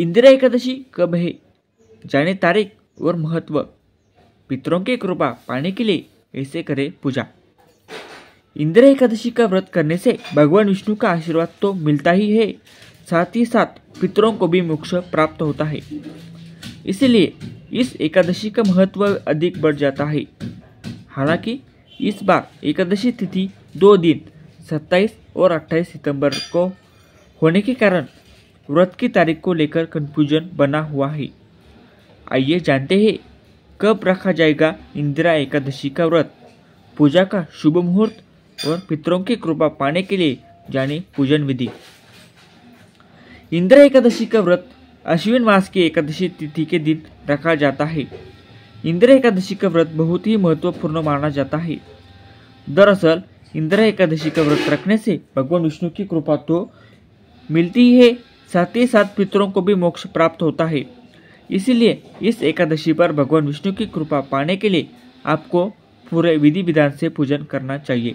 इंदिरा एकादशी कब है जाने तारीख और महत्व पितरों की कृपा पाने के लिए ऐसे करें पूजा इंदिरा एकादशी का व्रत करने से भगवान विष्णु का आशीर्वाद तो मिलता ही है साथ ही साथ पितरों को भी मोक्ष प्राप्त होता है इसलिए इस एकादशी का महत्व अधिक बढ़ जाता है हालांकि इस बार एकादशी तिथि दो दिन 27 और 28 सितंबर को होने के कारण व्रत की तारीख को लेकर कन्फ्यूजन बना हुआ है आइए जानते हैं कब रखा जाएगा इंदिरा एकादशी का व्रत पूजा का शुभ मुहूर्त और पितरों की कृपा पाने के लिए जाने पूजन विधि इंदिरा एकादशी का व्रत अश्विन मास की एकादशी तिथि के दिन रखा जाता है इंदिरा एकादशी का व्रत बहुत ही महत्वपूर्ण माना जाता है दरअसल इंदिरा एकादशी का व्रत रखने से भगवान विष्णु की कृपा तो मिलती ही है साथ ही साथ पितरों को भी मोक्ष प्राप्त होता है इसीलिए इस एकादशी पर भगवान विष्णु की कृपा पाने के लिए आपको पूरे विधि विधान से पूजन करना चाहिए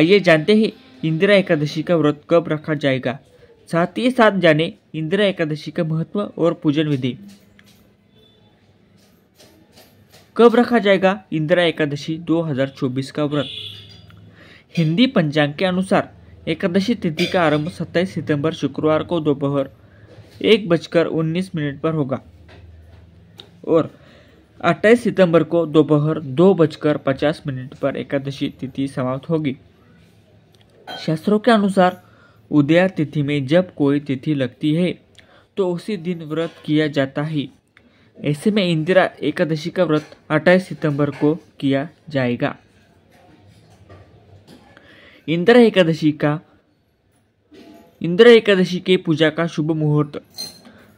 आइए जानते हैं इंदिरा एकादशी का व्रत कब रखा जाएगा साथ ही साथ जाने इंदिरा एकादशी का महत्व और पूजन विधि कब रखा जाएगा इंदिरा एकादशी 2024 का व्रत हिंदी पंचांग के अनुसार एकादशी तिथि का आरंभ 27 सितंबर शुक्रवार को दोपहर एक बजकर उन्नीस मिनट पर होगा और 28 सितंबर को दोपहर दो, बजकर पचास मिनट पर एकादशी तिथि समाप्त होगी शास्त्रों के अनुसार उदया तिथि में जब कोई तिथि लगती है तो उसी दिन व्रत किया जाता है ऐसे में इंदिरा एकादशी का व्रत 28 सितंबर को किया जाएगा इंद्र एकादशी का इंदिरा एकादशी के पूजा का शुभ मुहूर्त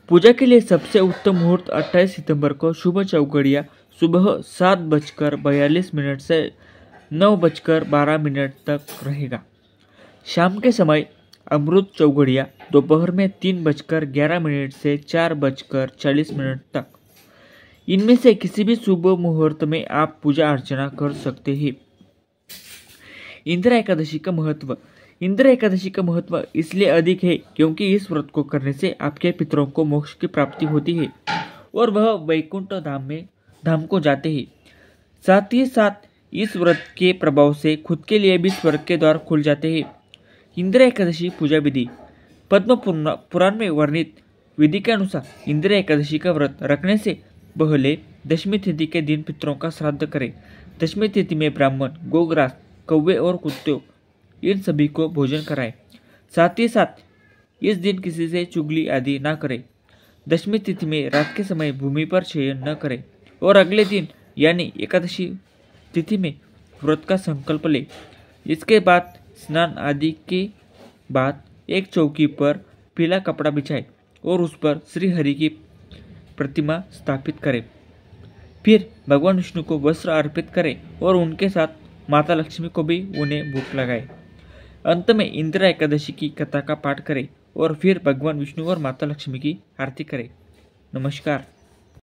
पूजा के लिए सबसे उत्तम मुहूर्त 28 सितंबर को शुभ चौगड़िया सुबह सात बजकर बयालीस मिनट से नौ बजकर बारह मिनट तक रहेगा शाम के समय अमृत चौगड़िया दोपहर में तीन बजकर ग्यारह मिनट से चार बजकर चालीस मिनट तक इनमें से किसी भी शुभ मुहूर्त में आप पूजा अर्चना कर सकते हैं इंदिरा एकादशी का महत्व इंद्र एकादशी का महत्व इसलिए अधिक है क्योंकि इस व्रत को करने से आपके पितरों को मोक्ष की प्राप्ति होती है और वह वैकुंठ धाम में धाम को जाते हैं साथ ही साथ इस व्रत के प्रभाव से खुद के लिए भी स्वर्ग के द्वार खुल जाते हैं इंद्र एकादशी पूजा विधि पद्म पुराण में वर्णित विधि के अनुसार इंद्र एकादशी का व्रत रखने से पहले दशमी तिथि के दिन पितरों का श्राद्ध करें दशमी तिथि में ब्राह्मण गोग्रास कौवे और कुत्तों इन सभी को भोजन कराएं साथ ही साथ इस दिन किसी से चुगली आदि ना करें दशमी तिथि में रात के समय भूमि पर शयन न करें और अगले दिन यानी एकादशी तिथि में व्रत का संकल्प लें इसके बाद स्नान आदि के बाद एक चौकी पर पीला कपड़ा बिछाएं और उस पर श्री हरि की प्रतिमा स्थापित करें फिर भगवान विष्णु को वस्त्र अर्पित करें और उनके साथ माता लक्ष्मी को भी उन्हें भूख लगाए अंत में इंदिरा एकादशी की कथा का पाठ करें और फिर भगवान विष्णु और माता लक्ष्मी की आरती करें नमस्कार